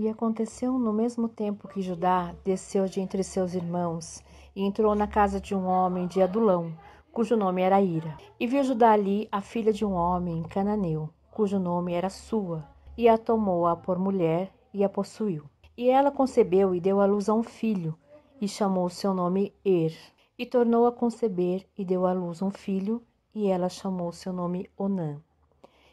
E aconteceu no mesmo tempo que Judá desceu de entre seus irmãos e entrou na casa de um homem de Adulão, cujo nome era Ira. E viu Judá ali a filha de um homem cananeu, cujo nome era Sua, e a tomou-a por mulher e a possuiu. E ela concebeu e deu à luz a um filho, e chamou seu nome Er. E tornou a conceber e deu à luz um filho, e ela chamou seu nome Onã.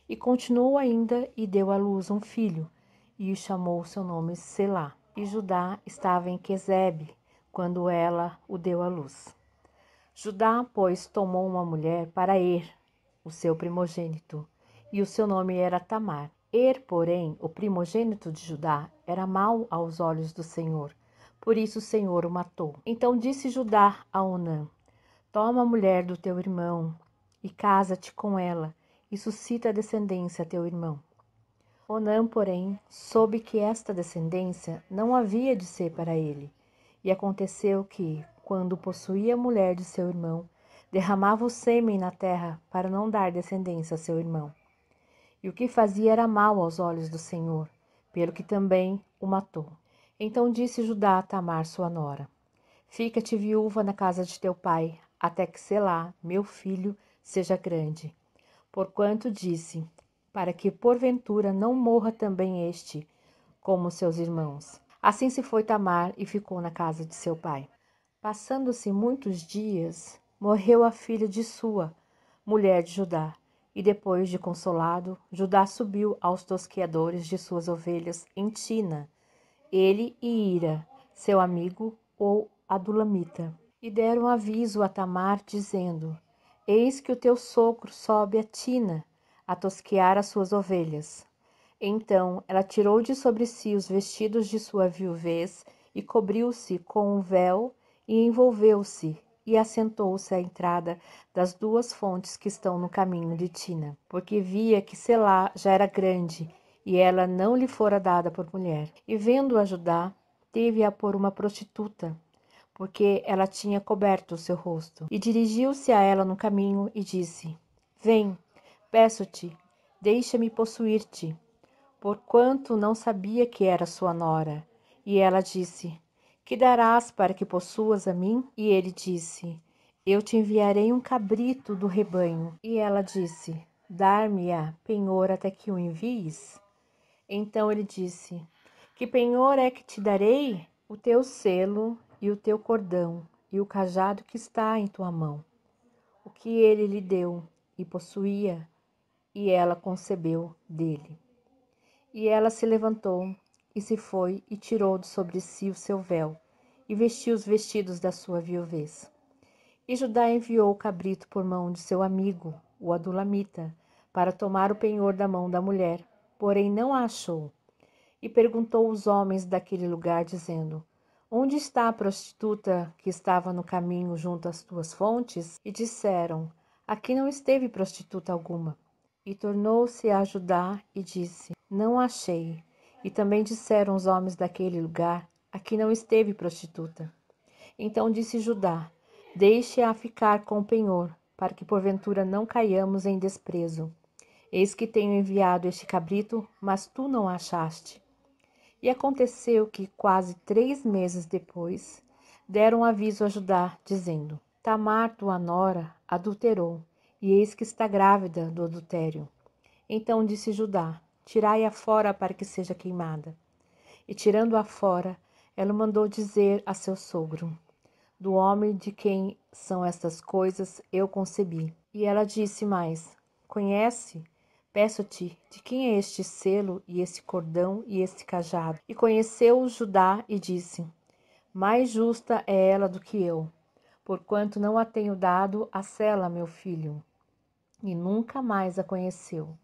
E continuou ainda e deu à luz um filho e o chamou seu nome Selá. E Judá estava em Quezebe quando ela o deu à luz. Judá, pois, tomou uma mulher para Er, o seu primogênito, e o seu nome era Tamar. Er, porém, o primogênito de Judá, era mau aos olhos do Senhor, por isso o Senhor o matou. Então disse Judá a Onã: Toma a mulher do teu irmão e casa-te com ela, e suscita descendência a teu irmão. Ronan, porém, soube que esta descendência não havia de ser para ele, e aconteceu que, quando possuía a mulher de seu irmão, derramava o sêmen na terra para não dar descendência a seu irmão. E o que fazia era mal aos olhos do Senhor, pelo que também o matou. Então disse Judá a Tamar, sua nora: Fica-te viúva na casa de teu pai, até que Selá, meu filho, seja grande. Porquanto disse: para que porventura não morra também este, como seus irmãos. Assim se foi Tamar e ficou na casa de seu pai. Passando-se muitos dias, morreu a filha de Sua, mulher de Judá. E depois de consolado, Judá subiu aos tosqueadores de suas ovelhas em Tina, ele e Ira, seu amigo, ou Adulamita. E deram aviso a Tamar, dizendo: Eis que o teu sogro sobe a Tina, a tosquear as suas ovelhas. Então ela tirou de sobre si os vestidos de sua viuvez e cobriu-se com um véu e envolveu-se e assentou-se à entrada das duas fontes que estão no caminho de Tina, porque via que Selá já era grande e ela não lhe fora dada por mulher. E vendo-a Judá, teve-a por uma prostituta, porque ela tinha coberto o seu rosto. E dirigiu-se a ela no caminho e disse: Vem, Peço-te, deixa-me possuir-te, porquanto não sabia que era sua nora. E ela disse: Que darás para que possuas a mim? E ele disse: Eu te enviarei um cabrito do rebanho. E ela disse: Dar-me-á penhor até que o envies? Então ele disse: Que penhor é que te darei? O teu selo e o teu cordão e o cajado que está em tua mão. O que ele lhe deu e possuía e ela concebeu dele. E ela se levantou e se foi e tirou de sobre si o seu véu e vestiu os vestidos da sua viuvez. E Judá enviou o cabrito por mão de seu amigo, o adulamita, para tomar o penhor da mão da mulher, porém não a achou. E perguntou os homens daquele lugar, dizendo: Onde está a prostituta que estava no caminho junto às tuas fontes? E disseram: Aqui não esteve prostituta alguma. E tornou-se a Judá e disse: Não achei. E também disseram os homens daquele lugar: Aqui não esteve prostituta. Então disse Judá: Deixe-a ficar com o penhor, para que porventura não caiamos em desprezo. Eis que tenho enviado este cabrito, mas tu não achaste. E aconteceu que, quase três meses depois, deram aviso a Judá, dizendo: Tamar, tua nora, adulterou e eis que está grávida do adultério. Então disse Judá: Tirai-a fora para que seja queimada. E tirando-a fora, ela mandou dizer a seu sogro: Do homem de quem são estas coisas eu concebi. E ela disse mais: Conhece, peço-te, de quem é este selo e este cordão e este cajado? E conheceu Judá e disse: Mais justa é ela do que eu, porquanto não a tenho dado a Sela, meu filho e nunca mais a conheceu.